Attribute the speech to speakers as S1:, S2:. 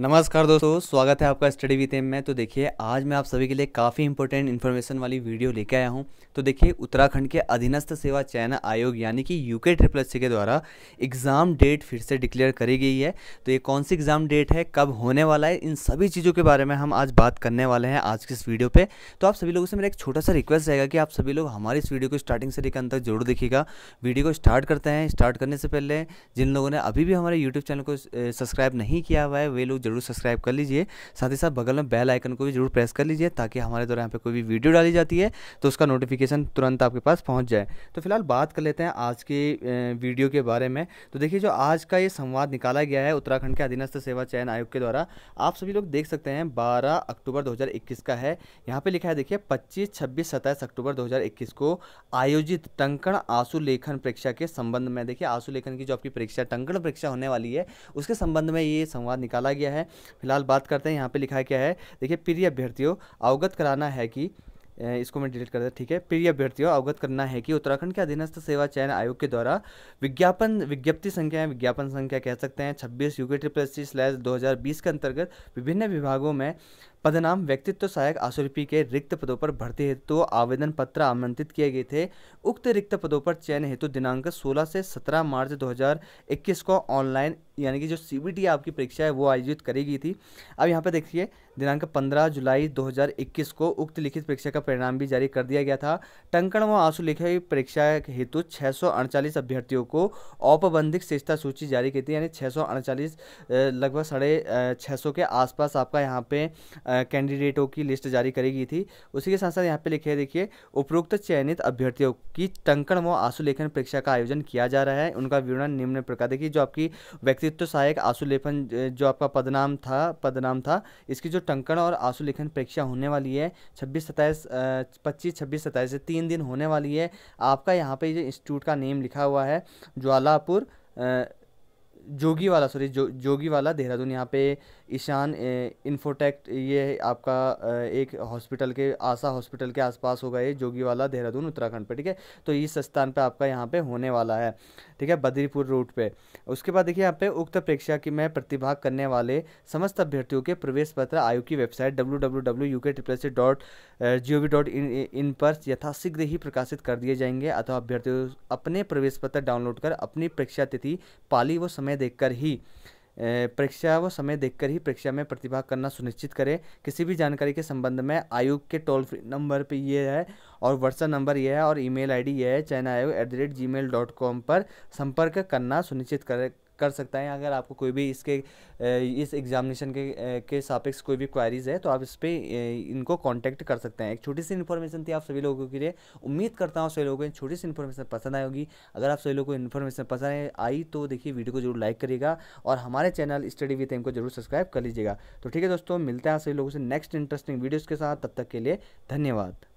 S1: नमस्कार दोस्तों स्वागत है आपका स्टडी विथ एम में तो देखिए आज मैं आप सभी के लिए काफ़ी इंपॉर्टेंट इन्फॉर्मेशन वाली वीडियो लेके आया हूँ तो देखिए उत्तराखंड के अधीनस्थ सेवा चयन आयोग यानी कि यूके ट्रिपल सी के द्वारा एग्ज़ाम डेट फिर से डिक्लेयर करी गई है तो ये कौन सी एग्ज़ाम डेट है कब होने वाला है इन सभी चीज़ों के बारे में हम आज बात करने वाले हैं आज की इस वीडियो पर तो आप सभी लोगों से मेरा एक छोटा सा रिक्वेस्ट रहेगा कि आप सभी लोग हमारे इस वीडियो को स्टार्टिंग से लेकर अंत तक जरूर देखिएगा वीडियो को स्टार्ट करते हैं स्टार्ट करने से पहले जिन लोगों ने अभी भी हमारे यूट्यूब चैनल को सब्सक्राइब नहीं किया हुआ है वे लोग जरूर सब्सक्राइब कर लीजिए साथ ही साथ बगल में बेल आइकन को भी जरूर प्रेस कर लीजिए ताकि हमारे द्वारा यहाँ पे कोई भी वीडियो डाली जाती है तो उसका नोटिफिकेशन तुरंत आपके पास पहुँच जाए तो फिलहाल बात कर लेते हैं आज के वीडियो के बारे में तो देखिए जो आज का ये संवाद निकाला गया है उत्तराखंड के अधीनस्थ सेवा चयन आयोग के द्वारा आप सभी लोग देख सकते हैं बारह अक्टूबर दो का है यहाँ पे लिखा है देखिए पच्चीस छब्बीस सत्ताईस अक्टूबर दो को आयोजित टंकण आंसू लेखन परीक्षा के संबंध में देखिए आंसू लेखन की जो आपकी परीक्षा टंकण परीक्षा होने वाली है उसके संबंध में ये संवाद निकाला गया है है फिलहाल बात करते हैं यहाँ पे लिखा है क्या है देखिए प्रिय अभ्यर्थियों अवगत कराना है कि इसको मैं डिलीट कर दिया ठीक है प्रिय अभ्यर्थियों अवगत करना है कि उत्तराखंड के अधीनस्थ सेवा चयन आयोग के द्वारा विज्ञापन विज्ञप्ति संख्या है विज्ञापन संख्या कह सकते हैं छब्बीस UK triple S C slash दो के अंतर्गत विभिन्न विभागों में पदनाम व्यक्तित्व सहायक आसुरपी के रिक्त पदों पर भर्ती हेतु तो आवेदन पत्र आमंत्रित किए गए थे उक्त रिक्त पदों पर चयन हेतु तो दिनांक 16 से 17 मार्च 2021 को ऑनलाइन यानी कि जो सी आपकी परीक्षा है वो आयोजित करेगी थी अब यहाँ पर देखिए दिनांक 15 जुलाई 2021 को उक्त लिखित परीक्षा का परिणाम भी जारी कर दिया गया था टंकण व आंसू लिखित परीक्षा हेतु छः अभ्यर्थियों को औपबंधिक शिक्षता सूची जारी की थी यानी छः लगभग साढ़े छः के आसपास आपका यहाँ पे कैंडिडेटों की लिस्ट जारी करी गई थी उसी के साथ साथ यहाँ पे लिखे देखिए उपरोक्त चयनित अभ्यर्थियों की टंकण व आंसू लेखन परीक्षा का आयोजन किया जा रहा है उनका विवरण निम्न प्रकार देखिए जो आपकी व्यक्ति अस्तित्व सहायक आंसू लेखन जो आपका पदनाम था पदनाम था इसकी जो टंकण और आंसू लेखन परीक्षा होने वाली है छब्बीस सत्ताईस पच्चीस छब्बीस सत्ताईस से तीन दिन होने वाली है आपका यहाँ पे जो इंस्टीट्यूट का नेम लिखा हुआ है ज्वालापुर जोगी वाला सॉरी जो जोगी वाला देहरादून यहाँ पे ईशान इन्फोटेक्ट ये आपका एक हॉस्पिटल के आशा हॉस्पिटल के आसपास होगा ये जोगी वाला देहरादून उत्तराखंड पे ठीक है तो इस स्थान पे आपका यहाँ पे होने वाला है ठीक है बद्रीपुर रूट पे उसके बाद देखिए यहाँ पे उक्त परीक्षा की मैं प्रतिभाग करने वाले समस्त अभ्यर्थियों के प्रवेश पत्र आयोग की website W W W C dot G O V dot in in पर यथाशीघ्र ही प्रकाशित कर दिए जाएंगे अथवा अभ्यर्थियों अपने प्रवेश पत्र डाउनलोड कर अपनी परीक्षा तिथि पाली व समय समय देखकर ही परीक्षा व समय देखकर ही परीक्षा में प्रतिभाग करना सुनिश्चित करें किसी भी जानकारी के संबंध में आयोग के टोल फ्री नंबर पर यह है और व्हाट्सएप नंबर यह है और ईमेल आईडी यह है चयन आयोग at the rate Gmail dot com पर संपर्क करना सुनिश्चित करें कर सकता है अगर आपको कोई भी इसके इस एग्जामिनेशन के के सापेक्ष कोई भी क्वारीज़ है तो आप इस पर इनको कांटेक्ट कर सकते हैं एक छोटी सी इन्फॉर्मेशन थी आप सभी लोगों के लिए उम्मीद करता हूँ सभी लोगों को छोटी सी इन्फॉर्मेशन पसंद आई होगी अगर आप सभी लोगों को इन्फॉर्मेशन पसंद आई तो देखिए वीडियो को जरूर लाइक करिएगा और हमारे चैनल स्टडी विथ एम को जरूर सब्सक्राइब कर लीजिएगा तो ठीक है दोस्तों मिलते हैं सभी लोगों से नेक्स्ट इंटरेस्टिंग वीडियोज़ के साथ तब तक के लिए धन्यवाद